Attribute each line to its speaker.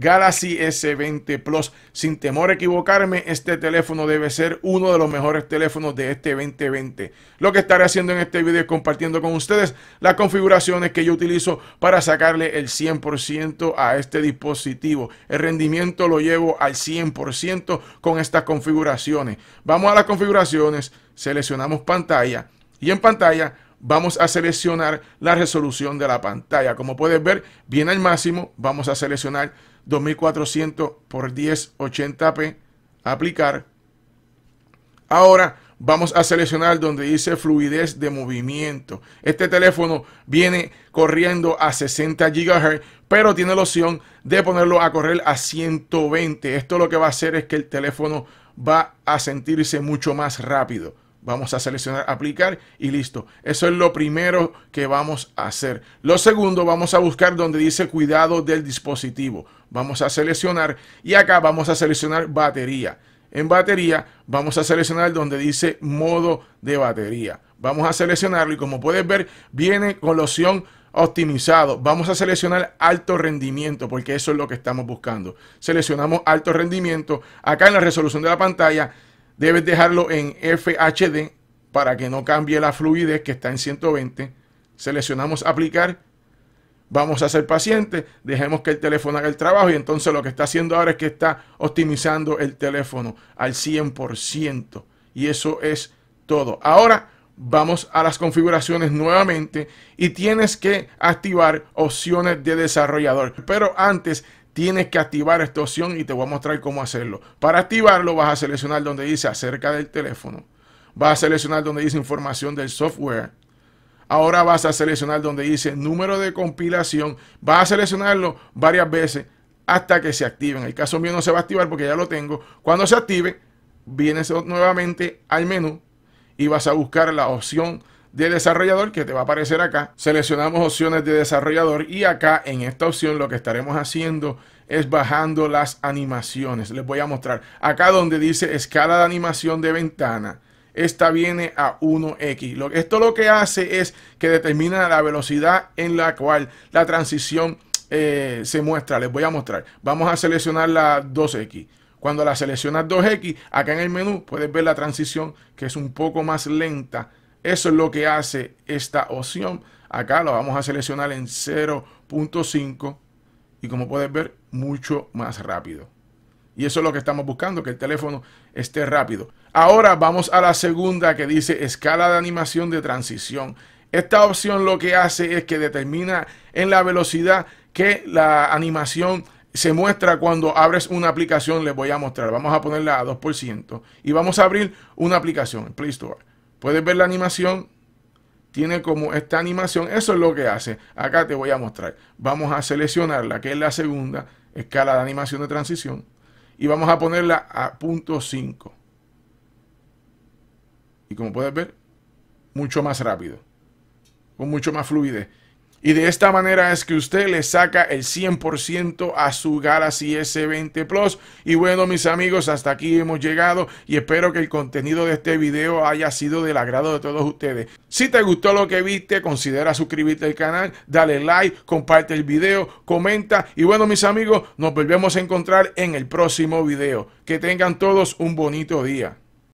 Speaker 1: Galaxy S20 Plus. Sin temor a equivocarme, este teléfono debe ser uno de los mejores teléfonos de este 2020. Lo que estaré haciendo en este video es compartiendo con ustedes las configuraciones que yo utilizo para sacarle el 100% a este dispositivo. El rendimiento lo llevo al 100% con estas configuraciones. Vamos a las configuraciones, seleccionamos pantalla y en pantalla vamos a seleccionar la resolución de la pantalla. Como puedes ver, bien al máximo, vamos a seleccionar 2400 x 1080p, aplicar. Ahora vamos a seleccionar donde dice fluidez de movimiento. Este teléfono viene corriendo a 60 GHz, pero tiene la opción de ponerlo a correr a 120. Esto lo que va a hacer es que el teléfono va a sentirse mucho más rápido. Vamos a seleccionar aplicar y listo. Eso es lo primero que vamos a hacer. Lo segundo, vamos a buscar donde dice cuidado del dispositivo. Vamos a seleccionar y acá vamos a seleccionar batería. En batería vamos a seleccionar donde dice modo de batería. Vamos a seleccionarlo y como puedes ver viene con la opción optimizado. Vamos a seleccionar alto rendimiento porque eso es lo que estamos buscando. Seleccionamos alto rendimiento. Acá en la resolución de la pantalla debes dejarlo en FHD para que no cambie la fluidez que está en 120. Seleccionamos aplicar. Vamos a ser pacientes, dejemos que el teléfono haga el trabajo y entonces lo que está haciendo ahora es que está optimizando el teléfono al 100%. Y eso es todo. Ahora vamos a las configuraciones nuevamente y tienes que activar opciones de desarrollador. Pero antes tienes que activar esta opción y te voy a mostrar cómo hacerlo. Para activarlo vas a seleccionar donde dice acerca del teléfono. Vas a seleccionar donde dice información del software. Ahora vas a seleccionar donde dice número de compilación. Vas a seleccionarlo varias veces hasta que se active. En el caso mío no se va a activar porque ya lo tengo. Cuando se active, vienes nuevamente al menú y vas a buscar la opción de desarrollador que te va a aparecer acá. Seleccionamos opciones de desarrollador y acá en esta opción lo que estaremos haciendo es bajando las animaciones. Les voy a mostrar. Acá donde dice escala de animación de ventana. Esta viene a 1x. Esto lo que hace es que determina la velocidad en la cual la transición eh, se muestra. Les voy a mostrar. Vamos a seleccionar la 2x. Cuando la seleccionas 2x, acá en el menú puedes ver la transición que es un poco más lenta eso es lo que hace esta opción. Acá lo vamos a seleccionar en 0.5 y como puedes ver, mucho más rápido. Y eso es lo que estamos buscando, que el teléfono esté rápido. Ahora vamos a la segunda que dice escala de animación de transición. Esta opción lo que hace es que determina en la velocidad que la animación se muestra cuando abres una aplicación. Les voy a mostrar. Vamos a ponerla a 2% y vamos a abrir una aplicación en Play Store. Puedes ver la animación. Tiene como esta animación. Eso es lo que hace. Acá te voy a mostrar. Vamos a seleccionar la que es la segunda escala de animación de transición. Y vamos a ponerla a punto 5. Y como puedes ver, mucho más rápido. Con mucho más fluidez. Y de esta manera es que usted le saca el 100% a su Galaxy S20 Plus. Y bueno, mis amigos, hasta aquí hemos llegado y espero que el contenido de este video haya sido del agrado de todos ustedes. Si te gustó lo que viste, considera suscribirte al canal, dale like, comparte el video, comenta. Y bueno, mis amigos, nos volvemos a encontrar en el próximo video. Que tengan todos un bonito día.